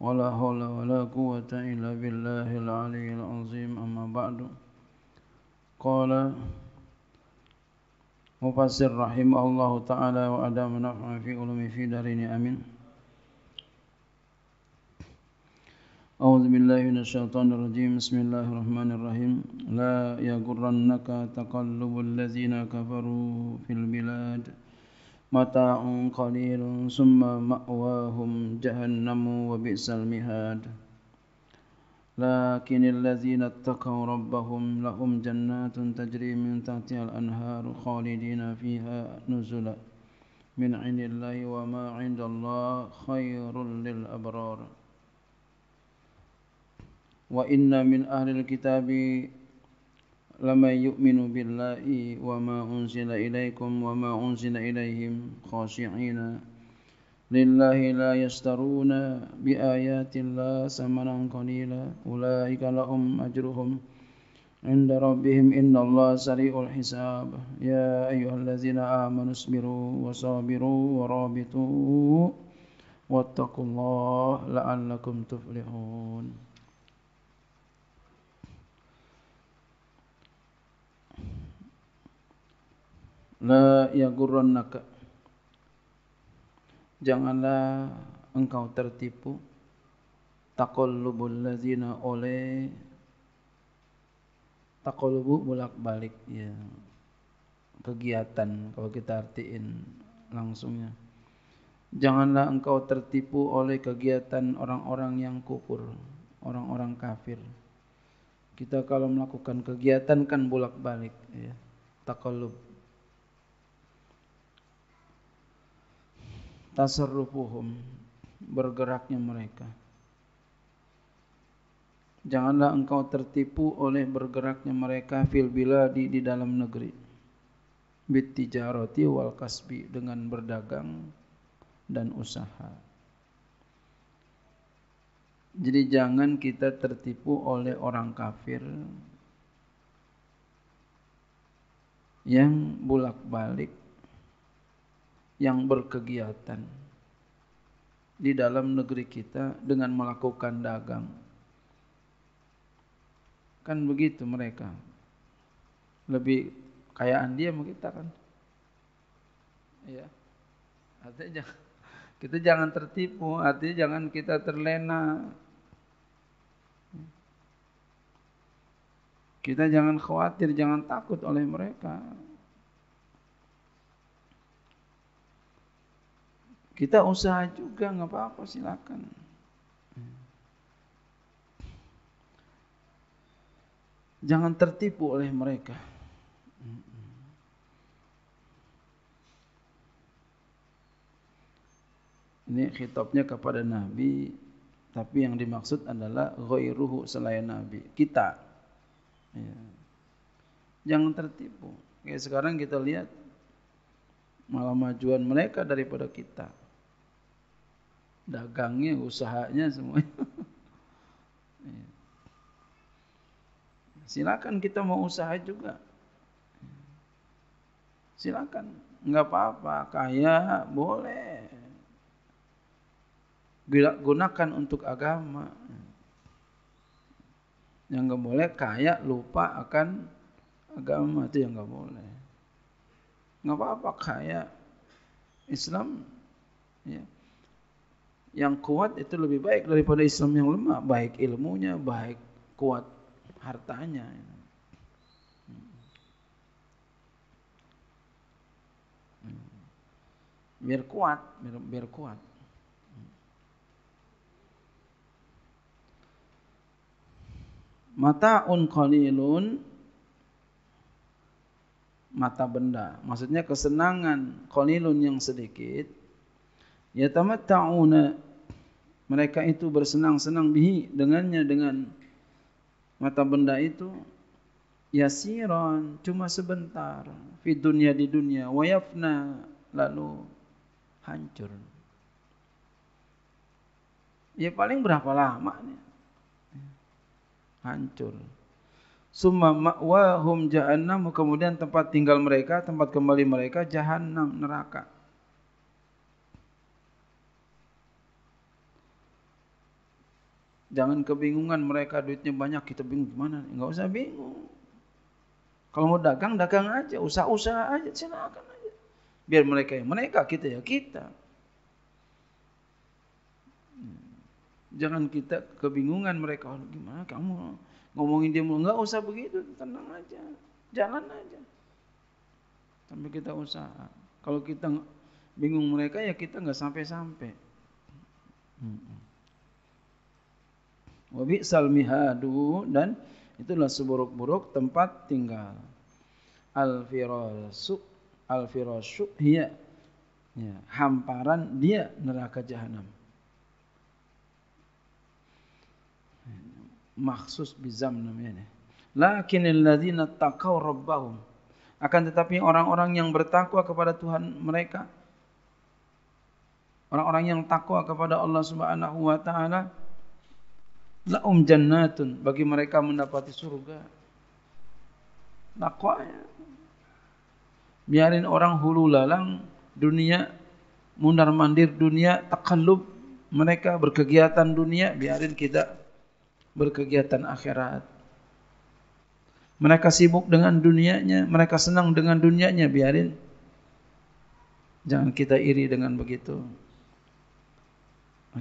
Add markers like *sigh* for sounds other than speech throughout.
ولا حول ولا قوة إلا بالله العلي العظيم أما بعد قال مفسر رحمه الله تعالى وأدام نفع في علم في دارين أمين أعوذ بالله من الشيطان الرجيم بسم الله الرحمن الرحيم لا يغرنك تقلب الذين كفروا في البلاد متاع قليل ثم مأواهم جهنم وبئس المهاد لكن الذين اتقوا ربهم لهم جنات تجري من تحتها الأنهار خالدين فيها نزلا من عند الله وما عند الله خير للأبرار وإن من أهل الكتاب لمن يؤمن بالله وما أنزل إليكم وما أنزل إليهم خاشعين لله لا يشترون بآيات الله ثمنا قليلا أولئك لهم أجرهم عند ربهم إن الله سريع الحساب يا أيها الذين آمنوا اصبروا وصابروا ورابطوا واتقوا الله لعلكم تفلحون la yaghurrannaka janganlah engkau tertipu taqallubul lazina oleh taqallubu bolak-balik ya kegiatan kalau kita artiin langsungnya janganlah engkau tertipu oleh kegiatan orang-orang yang kufur orang-orang kafir kita kalau melakukan kegiatan kan bolak-balik ya taqallub tasarrufuhum bergeraknya mereka janganlah engkau tertipu oleh bergeraknya mereka fil biladi di dalam negeri tijarati wal kasbi dengan berdagang dan usaha jadi jangan kita tertipu oleh orang kafir yang bolak-balik yang berkegiatan di dalam negeri kita dengan melakukan dagang. Kan begitu mereka. Lebih kayaan dia kita kan. Ya. Artinya jangan, kita jangan tertipu, artinya jangan kita terlena. Kita jangan khawatir, jangan takut oleh mereka. Kita usaha juga nggak apa-apa silakan. Jangan tertipu oleh mereka. Ini khitabnya kepada Nabi, tapi yang dimaksud adalah ghairuhu selain Nabi, kita. Ya. Jangan tertipu. Kayak sekarang kita lihat malah majuan mereka daripada kita dagangnya, usahanya semuanya. Silakan kita mau usaha juga. Silakan, nggak apa-apa, kaya boleh. Gunakan untuk agama. Yang nggak boleh kaya lupa akan agama itu yang nggak boleh. Nggak apa-apa kaya. Islam ya, yang kuat itu lebih baik daripada Islam yang lemah, baik ilmunya, baik kuat hartanya. Biar kuat, biar, biar kuat. Mata qalilun mata benda. Maksudnya kesenangan qalilun yang sedikit. ya Yatamatta'una mereka itu bersenang-senang bihi dengannya dengan mata benda itu yasiran cuma sebentar di dunia di dunia wayafna lalu hancur ya paling berapa lama nih hancur summa ma'wahum jahannam kemudian tempat tinggal mereka tempat kembali mereka jahannam neraka Jangan kebingungan mereka duitnya banyak kita bingung gimana. Enggak usah bingung. Kalau mau dagang, dagang aja. usah-usah aja, silakan aja. Biar mereka yang mereka, kita ya kita. Jangan kita kebingungan mereka. Oh, gimana kamu ngomongin dia mau Enggak usah begitu, tenang aja. Jalan aja. Tapi kita usah. Kalau kita bingung mereka ya kita nggak sampai-sampai. Hmm. Wabi salmihadu dan itulah seburuk-buruk tempat tinggal al firasu al firasu hiya ya, hamparan dia neraka jahanam maksus bizam namanya lakin alladzina taqaw rabbahum akan tetapi orang-orang yang bertakwa kepada Tuhan mereka orang-orang yang takwa kepada Allah Subhanahu wa taala La'um jannatun. Bagi mereka mendapati surga. ya. Biarin orang hulu lalang dunia. Mundar mandir dunia. Takalub. Mereka berkegiatan dunia. Biarin kita berkegiatan akhirat. Mereka sibuk dengan dunianya. Mereka senang dengan dunianya. Biarin. Jangan kita iri dengan begitu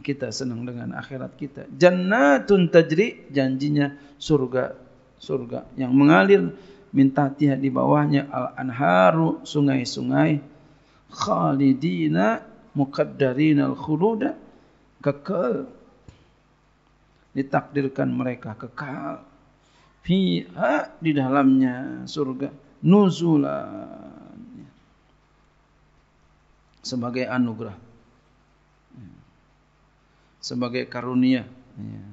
kita senang dengan akhirat kita. Jannatun tajri janjinya surga surga yang mengalir minta tiha di bawahnya al-anharu sungai-sungai khalidina al khuluda kekal ditakdirkan mereka kekal fiha di dalamnya surga nuzulan sebagai anugerah sebagai karunia. Iya.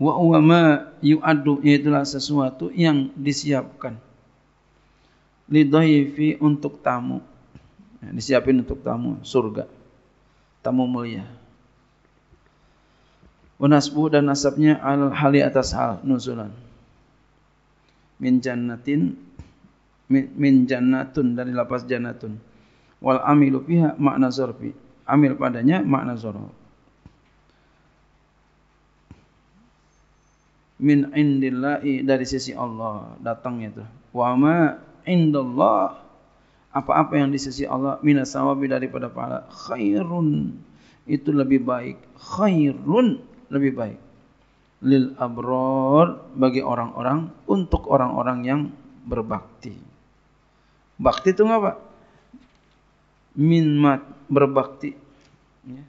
Wa uwama ma yu'addu itulah sesuatu yang disiapkan lidhaifi untuk tamu. Ya, disiapin untuk tamu surga. Tamu mulia. Wanasbu dan nasabnya al hali atas hal nuzulan. Min jannatin min jannatun dari lapas jannatun. Wal amilu fiha makna zorfi. Amil padanya makna zorfi min indillahi dari sisi Allah datangnya itu. Wa ma indallah apa-apa yang di sisi Allah minas sawabi daripada pahala khairun itu lebih baik khairun lebih baik lil abror bagi orang-orang untuk orang-orang yang berbakti bakti itu apa minmat berbakti ya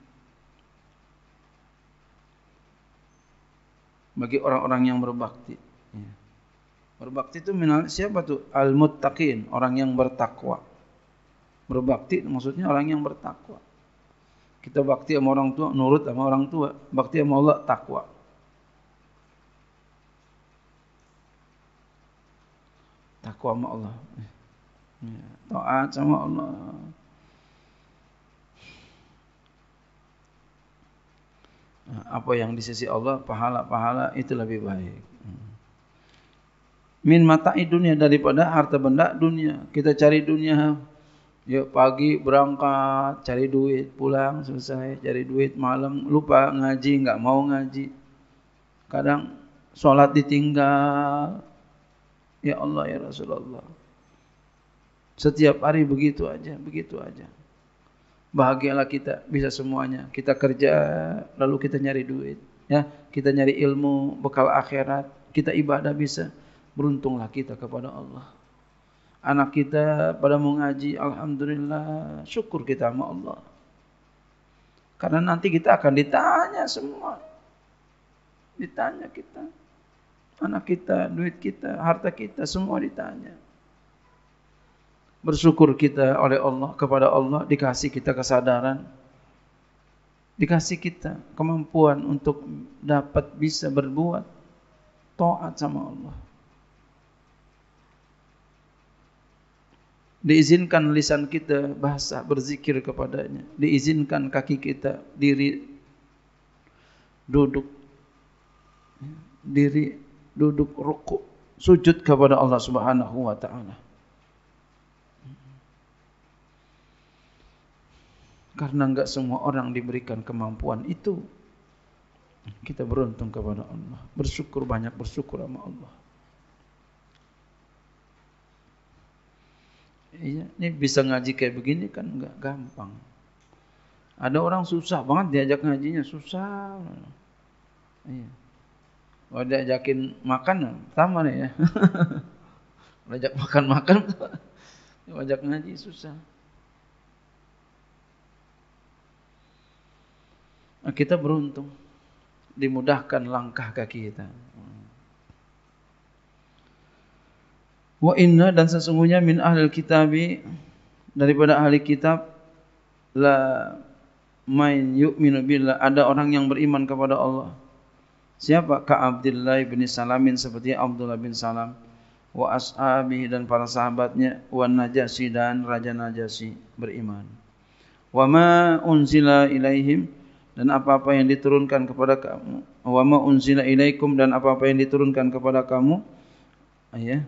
bagi orang-orang yang berbakti. Ya. Berbakti itu minal, siapa tuh? Al-muttaqin, orang yang bertakwa. Berbakti maksudnya orang yang bertakwa. Kita bakti sama orang tua, nurut sama orang tua, bakti sama Allah, takwa. Takwa sama Allah. Ya. Taat sama Allah. apa yang di sisi Allah pahala-pahala itu lebih baik. Hmm. Min mata'i dunia daripada harta benda dunia. Kita cari dunia. Ya pagi berangkat, cari duit, pulang selesai, cari duit malam lupa ngaji, enggak mau ngaji. Kadang sholat ditinggal. Ya Allah ya Rasulullah. Setiap hari begitu aja, begitu aja bahagialah kita bisa semuanya. Kita kerja lalu kita nyari duit, ya. Kita nyari ilmu bekal akhirat, kita ibadah bisa. Beruntunglah kita kepada Allah. Anak kita pada mau ngaji, alhamdulillah, syukur kita sama Allah. Karena nanti kita akan ditanya semua. Ditanya kita. Anak kita, duit kita, harta kita, semua ditanya. bersyukur kita oleh Allah kepada Allah dikasih kita kesadaran dikasih kita kemampuan untuk dapat bisa berbuat taat sama Allah diizinkan lisan kita bahasa berzikir kepadanya diizinkan kaki kita diri duduk diri duduk rukuk sujud kepada Allah Subhanahu wa taala Karena enggak semua orang diberikan kemampuan itu. Kita beruntung kepada Allah. Bersyukur banyak bersyukur sama Allah. Iya, ini bisa ngaji kayak begini kan enggak gampang. Ada orang susah banget diajak ngajinya, susah. Iya. Kalau diajakin makan sama nih ya. *laughs* diajak makan-makan, *laughs* diajak ngaji susah. Kita beruntung dimudahkan langkah kaki kita. Wa inna dan sesungguhnya min ahlil kitabi daripada ahli kitab la main yu'minu billah ada orang yang beriman kepada Allah. Siapa? Ka Abdullah bin Salamin seperti Abdullah bin Salam wa ashabi dan para sahabatnya wa Najasyi dan raja Najasyi beriman. Wa ma unzila ilaihim dan apa-apa yang diturunkan kepada kamu wa ma unzila ilaikum dan apa-apa yang diturunkan kepada kamu ya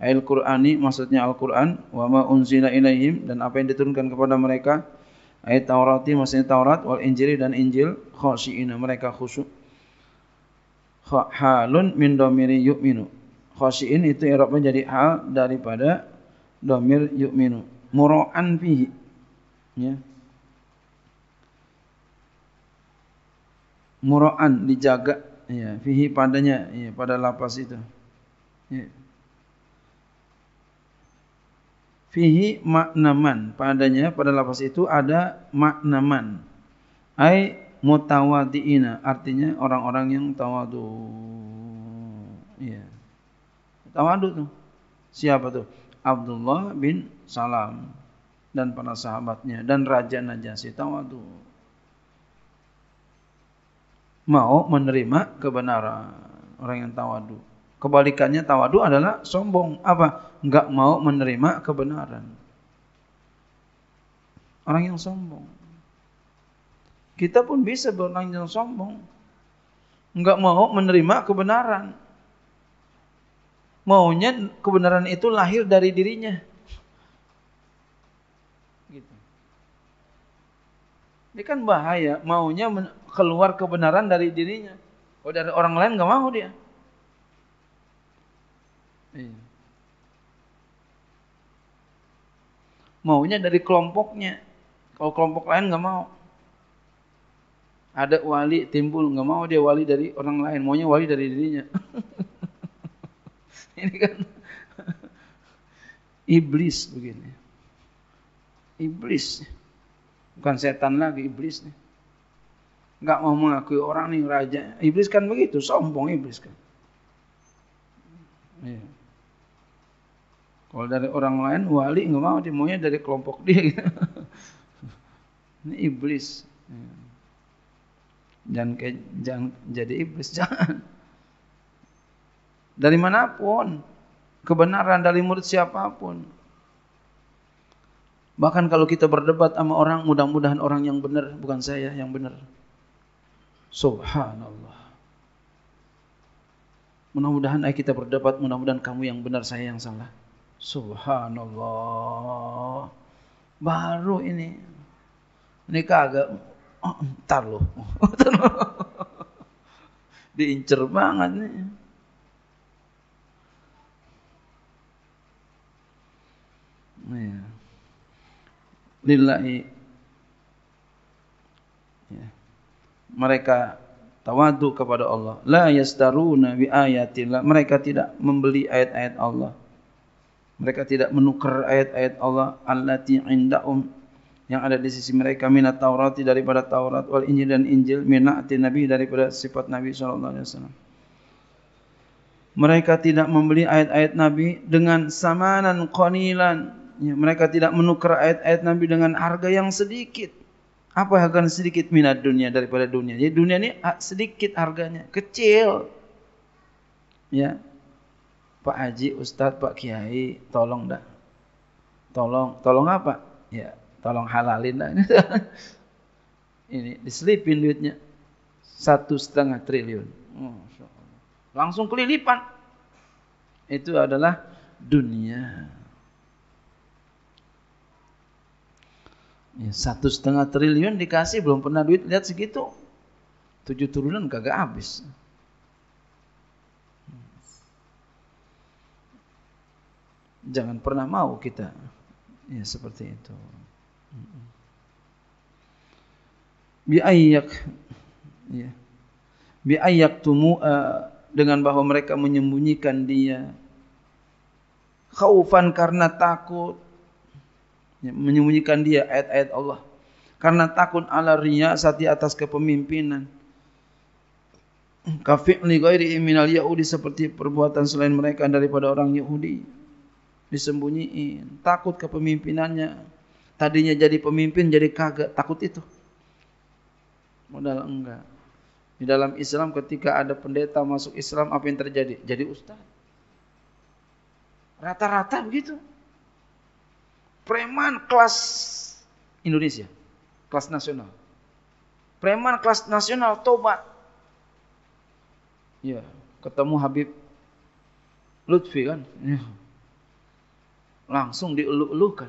ayat Qur'ani maksudnya Al-Qur'an wa ma unzila ilaihim dan apa yang diturunkan kepada mereka ayat Taurati maksudnya Taurat wal Injili dan Injil khasyiina mereka khusyuk halun min domiri yu'minu khosiin itu i'rabnya jadi hal daripada domir yu'minu mura'an fihi ya mura'an dijaga ya fihi padanya ya pada lapas itu ya. fihi maknaman padanya pada lapas itu ada maknaman ai mutawadiina artinya orang-orang yang tawadu ya tawadu tuh siapa tuh Abdullah bin Salam dan para sahabatnya dan raja Najasyi tawadu mau menerima kebenaran. Orang yang tawadu. Kebalikannya tawadu adalah sombong. Apa? Enggak mau menerima kebenaran. Orang yang sombong. Kita pun bisa berorang yang sombong. Enggak mau menerima kebenaran. Maunya kebenaran itu lahir dari dirinya. Ini kan bahaya, maunya keluar kebenaran dari dirinya. Kalau oh, dari orang lain nggak mau dia. Iya. Maunya dari kelompoknya. Kalau kelompok lain nggak mau. Ada wali timbul nggak mau dia wali dari orang lain, maunya wali dari dirinya. *laughs* Ini kan *laughs* iblis begini. Iblis. Bukan setan lagi, iblis nih. Nggak mau mengakui orang nih raja. Iblis kan begitu, sombong iblis kan. Iya. Kalau dari orang lain, wali nggak mau, dia maunya dari kelompok dia. Gitu. Ini iblis. Iya. Jangan, ke, jangan jadi iblis, *laughs* jangan. Dari manapun, kebenaran dari murid siapapun, Bahkan kalau kita berdebat sama orang, mudah-mudahan orang yang benar, bukan saya yang benar. Subhanallah. Mudah-mudahan ayo kita berdebat, mudah-mudahan kamu yang benar, saya yang salah. Subhanallah. Baru ini. Ini kagak. Oh, ntar loh. *laughs* Diincer banget nih. Yeah lillahi ya. mereka tawadu kepada Allah la yastaruna bi ayatillah mereka tidak membeli ayat-ayat Allah mereka tidak menukar ayat-ayat Allah allati indahum yang ada di sisi mereka minat Taurat daripada Taurat wal Injil dan Injil minat Nabi daripada sifat Nabi sallallahu alaihi wasallam mereka tidak membeli ayat-ayat Nabi dengan samanan qanilan Ya, mereka tidak menukar ayat-ayat Nabi dengan harga yang sedikit. Apa yang akan sedikit minat dunia daripada dunia? Jadi dunia ini sedikit harganya, kecil. Ya. Pak Haji, Ustadz, Pak Kiai, tolong dah. Tolong, tolong apa? Ya, tolong halalin dah. ini *laughs* diselipin duitnya satu setengah triliun. Langsung kelilipan. Itu adalah dunia. Ya, satu setengah triliun dikasih belum pernah duit lihat segitu. Tujuh turunan kagak habis. Jangan pernah mau kita ya seperti itu. biayak biayak ya. tumu eh, dengan bahwa mereka menyembunyikan dia. Khaufan karena takut Ya, menyembunyikan dia ayat-ayat Allah karena takut ala riya sati atas kepemimpinan kafi'li ghairi minal yahudi seperti perbuatan selain mereka daripada orang Yahudi disembunyiin takut kepemimpinannya tadinya jadi pemimpin jadi kagak takut itu modal enggak di dalam Islam ketika ada pendeta masuk Islam apa yang terjadi jadi ustaz rata-rata begitu Preman kelas Indonesia, kelas nasional. Preman kelas nasional tobat. Ya, ketemu Habib Lutfi kan. Ya. Langsung dieluh-eluhkan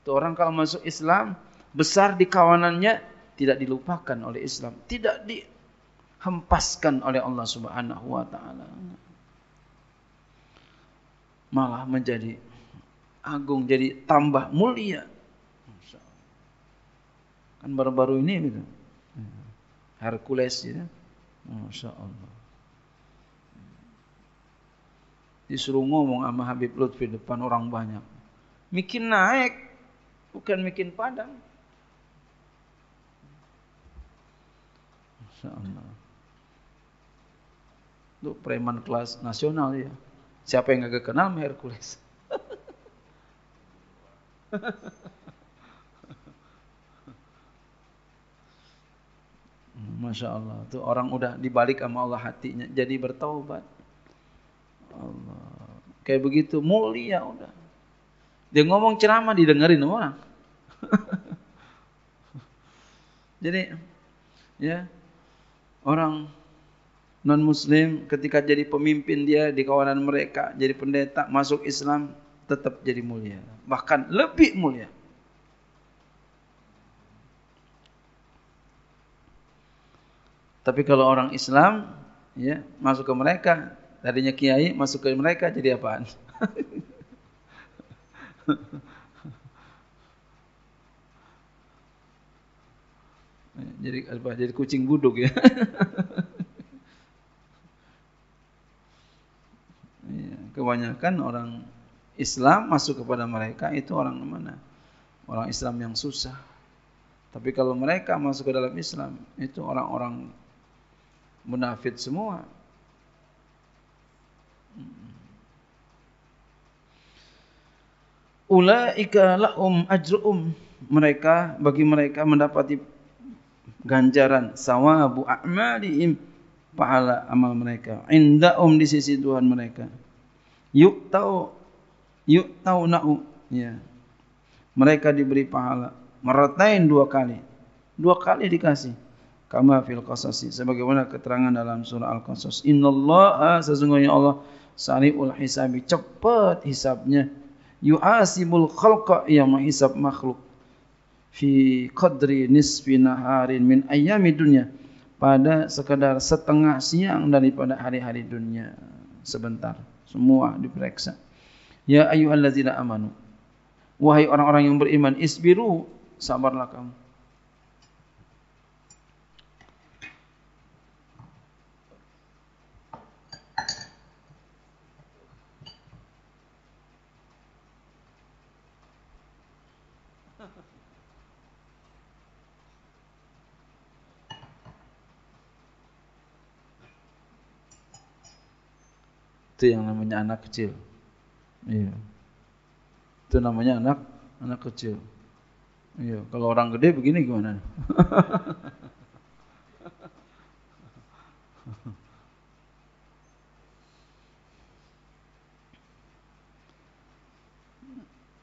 Itu orang kalau masuk Islam, besar di kawanannya tidak dilupakan oleh Islam, tidak dihempaskan oleh Allah Subhanahu wa taala. Malah menjadi agung, jadi tambah mulia. Kan baru-baru ini gitu. Hmm. Hercules ya. Masya Allah. Disuruh ngomong sama Habib Lutfi depan orang banyak. Mikin naik, bukan mikin padang. Masya Allah. Itu preman kelas nasional ya. Siapa yang gak kenal Hercules? *laughs* Masya Allah. Tuh orang udah dibalik sama Allah hatinya. Jadi bertaubat. Allah. Kayak begitu. Mulia udah. Dia ngomong ceramah didengerin orang. *laughs* jadi ya orang non muslim ketika jadi pemimpin dia di kawanan mereka jadi pendeta masuk Islam tetap jadi mulia, bahkan lebih mulia. Tapi kalau orang Islam ya masuk ke mereka, tadinya kiai masuk ke mereka jadi apaan? *laughs* jadi apa jadi kucing buduk ya *laughs* iya, kebanyakan orang Islam masuk kepada mereka itu orang mana? Orang Islam yang susah. Tapi kalau mereka masuk ke dalam Islam itu orang-orang munafik semua. Hmm. Ulaika laum ajruum. Mereka bagi mereka mendapati ganjaran sawabu a'malihim pahala amal mereka. Indahum di sisi Tuhan mereka. Yuk tahu yuk tau na'u ya mereka diberi pahala meratain dua kali dua kali dikasih kama fil qasasi sebagaimana keterangan dalam surah al-qasas innallaha sesungguhnya Allah sari'ul hisabi cepat hisabnya yu'asibul khalqa yang menghisab makhluk fi qadri nisfi naharin min ayami dunya pada sekadar setengah siang daripada hari-hari dunia sebentar semua diperiksa Ya ayyuhallazina amanu. Wahai orang-orang yang beriman, isbiru, sabarlah kamu. itu yang namanya anak kecil Iya. Itu namanya anak anak kecil. Iya, kalau orang gede begini gimana? *laughs*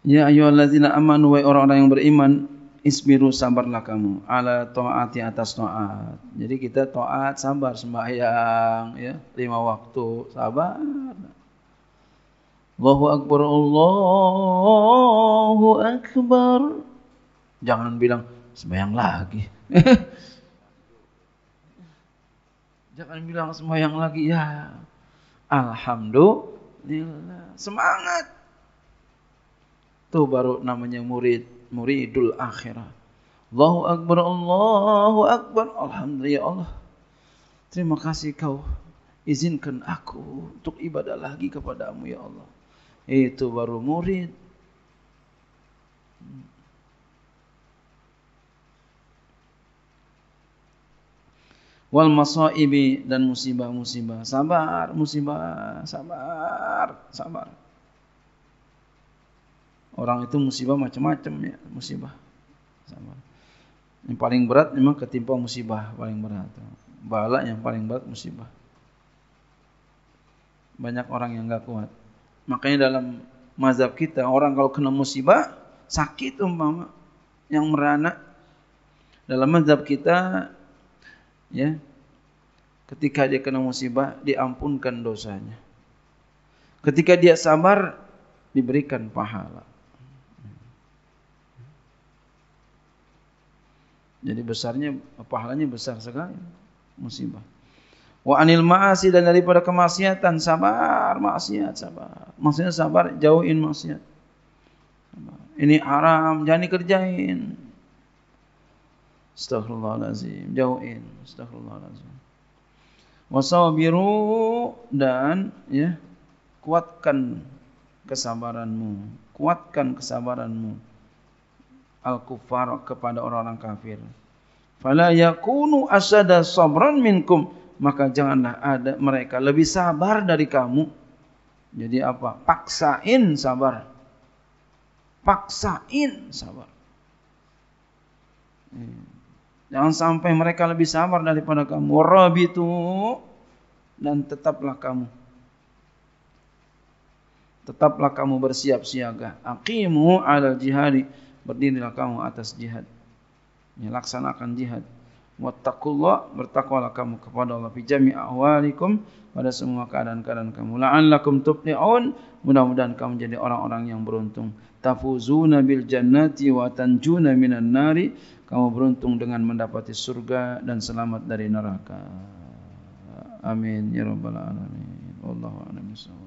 ya ayyuhallazina amanu wa orang-orang yang beriman, isbiru sabarlah kamu ala taati atas taat. Jadi kita taat sabar sembahyang ya, lima waktu sabar Allahu Akbar, Allahu Akbar. Jangan bilang sembahyang lagi. *laughs* Jangan bilang sembahyang lagi ya. Alhamdulillah. Semangat. Tuh baru namanya murid, muridul akhirah. Allahu Akbar, Allahu Akbar. Alhamdulillah ya Allah. Terima kasih kau izinkan aku untuk ibadah lagi kepadamu ya Allah itu baru murid wal masaibi dan musibah-musibah sabar musibah sabar sabar orang itu musibah macam-macam ya musibah sabar yang paling berat memang ketimpa musibah paling berat balak yang paling berat musibah banyak orang yang nggak kuat Makanya dalam mazhab kita orang kalau kena musibah sakit umpama yang merana dalam mazhab kita ya ketika dia kena musibah diampunkan dosanya. Ketika dia sabar diberikan pahala. Jadi besarnya pahalanya besar sekali musibah. Wa anil ma'asi dan daripada kemaksiatan sabar, maksiat sabar. Maksudnya sabar jauhin maksiat. Ini haram, jangan dikerjain. Astaghfirullahalazim jauhin. Astaghfirullahalazim. Wasabiru dan ya kuatkan kesabaranmu, kuatkan kesabaranmu. Al-kufar kepada orang-orang kafir. Fala yakunu asada sabran minkum maka janganlah ada mereka lebih sabar dari kamu. Jadi apa? Paksain sabar. Paksain sabar. Hmm. Jangan sampai mereka lebih sabar daripada kamu. Robitu dan tetaplah kamu. Tetaplah kamu bersiap siaga. Aqimu alal jihadi. Berdirilah kamu atas jihad. Ya, laksanakan jihad. Wattaqullah, bertakwalah kamu kepada Allah. Fi jami'a awalikum, pada semua keadaan-keadaan kamu. Laan La'allakum tupni'un, mudah-mudahan kamu jadi orang-orang yang beruntung. Tafuzuna bil jannati wa tanjuna minan nari. Kamu beruntung dengan mendapati surga dan selamat dari neraka. Amin. Ya Rabbal Alamin. Wallahu'alamu'alaikum.